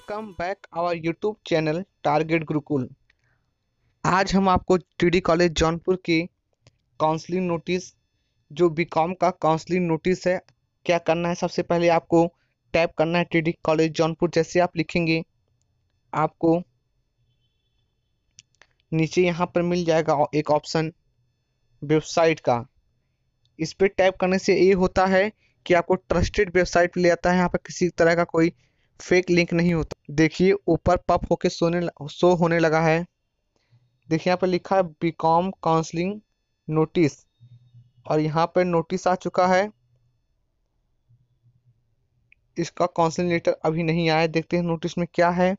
welcome back our YouTube channel target Gurukul आज हम आपको टीडी कॉलेज जौनपुर की काउंसलिंग नोटिस जो बीकॉम का काउंसलिंग नोटिस है क्या करना है सबसे पहले आपको टाइप करना है टीडी कॉलेज जौनपुर जैसे आप लिखेंगे आपको नीचे यहाँ पर मिल जाएगा एक ऑप्शन वेबसाइट का इस पर टाइप करने से ये होता है कि आपको ट्रस्टेड वेबसाइट ले आता है यहाँ पर किसी तरह का कोई फेक लिंक नहीं होता देखिए ऊपर पप होके सोने शो होने लगा है देखिए यहाँ पर लिखा है बी कॉम काउंसलिंग नोटिस और यहाँ पर नोटिस आ चुका है इसका काउंसलिंग लेटर अभी नहीं आया देखते हैं नोटिस में क्या है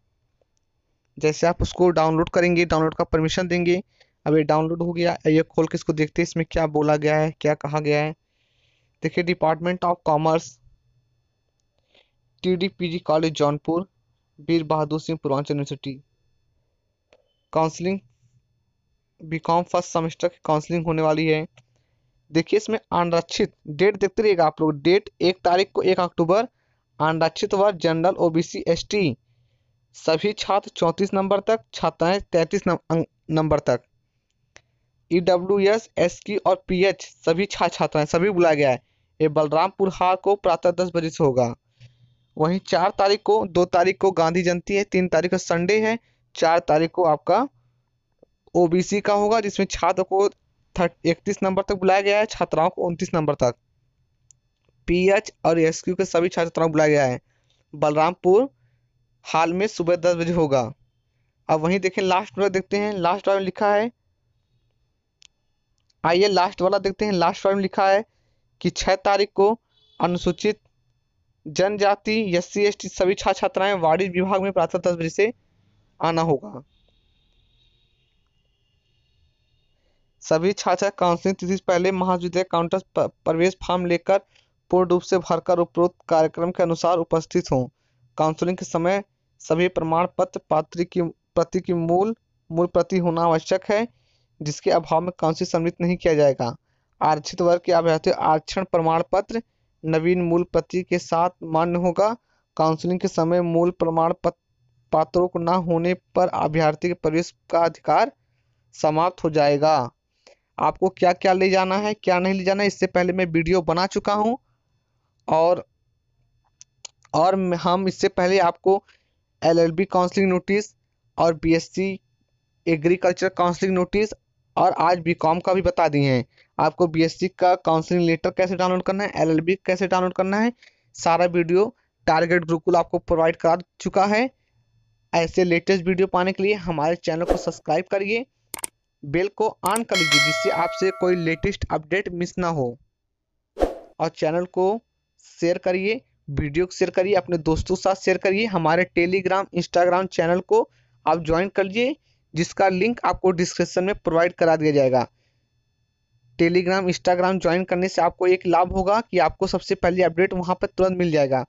जैसे आप उसको डाउनलोड करेंगे डाउनलोड का परमिशन देंगे अब ये डाउनलोड हो गया ये खोल के इसको देखते हैं इसमें क्या बोला गया है क्या कहा गया है देखिए department of commerce T D college Jaunpur Veer Bahadur Singh Purvanchal university counselling B Com first semester की काउंसलिंग होने वाली है देखिए इसमें अनरक्षित डेट देखते रहिएगा आप लोग डेट एक तारीख को एक अक्टूबर अनरक्षित वर्ग जनरल ओबीसी एसटी सभी छात्र चौंतीस नंबर तक छात्राएं तैंतीस नंबर तक ई डब्ल्यू एस एस की और पी एच सभी छात्र छात्राएं सभी बुलाया गया है ये बलरामपुर हार को प्रातः दस बजे से होगा वहीं चार तारीख को दो तारीख को गांधी जयंती है तीन तारीख को संडे है चार तारीख को आपका ओबीसी का होगा जिसमें छात्र को इकतीस नंबर तक बुलाया गया है छात्राओं को उनतीस नंबर तक पीएच और एस के सभी छात्राओं को बुलाया गया है बलरामपुर हाल में सुबह दस बजे होगा अब वहीं देखें लास्ट वाला देखते हैं लास्ट वाला लिखा है आइए लास्ट वाला देखते हैं लास्ट वाला लिखा है कि छः तारीख को अनुसूचित जनजाति एस सी एस टी सभी छात्र छात्राएं वाणिज्य विभाग में प्रातः दस बजे से आना होगा सभी छात्र काउंसलिंग तिथि से पहले महाविद्यालय काउंटर प्रवेश फॉर्म लेकर पूर्ण रूप से भरकर उपरोक्त कार्यक्रम के अनुसार उपस्थित हों काउंसलिंग के समय सभी प्रमाण पत्र पात्र की प्रति की मूल मूल प्रति होना आवश्यक है जिसके अभाव में काउंसिल सम्मिलित नहीं किया जाएगा आरक्षित वर्ग के अभ्यर्थी आरक्षण प्रमाण पत्र नवीन मूल प्रति के साथ मान्य होगा काउंसलिंग के समय मूल प्रमाण पात्रों को न होने पर अभ्यर्थी के प्रवेश का अधिकार समाप्त हो जाएगा आपको क्या क्या ले जाना है क्या नहीं ले जाना है इससे पहले मैं वीडियो बना चुका हूँ और और हम इससे पहले आपको एलएलबी काउंसलिंग नोटिस और बीएससी एग्रीकल्चर काउंसलिंग नोटिस और आज बी कॉम का भी बता दिए हैं आपको बी एस सी का काउंसलिंग लेटर कैसे डाउनलोड करना है एल एल बी कैसे डाउनलोड करना है सारा वीडियो टारगेट गुरुकुल आपको प्रोवाइड करा चुका है ऐसे लेटेस्ट वीडियो पाने के लिए हमारे चैनल को सब्सक्राइब करिए बेल को ऑन कर लीजिए जिससे आपसे कोई लेटेस्ट अपडेट मिस ना हो और चैनल को शेयर करिए वीडियो को शेयर करिए अपने दोस्तों के साथ शेयर करिए हमारे टेलीग्राम इंस्टाग्राम चैनल को आप ज्वाइन कर लीजिए जिसका लिंक आपको डिस्क्रिप्शन में प्रोवाइड करा दिया जाएगा टेलीग्राम इंस्टाग्राम ज्वाइन करने से आपको एक लाभ होगा कि आपको सबसे पहले अपडेट वहाँ पर तुरंत मिल जाएगा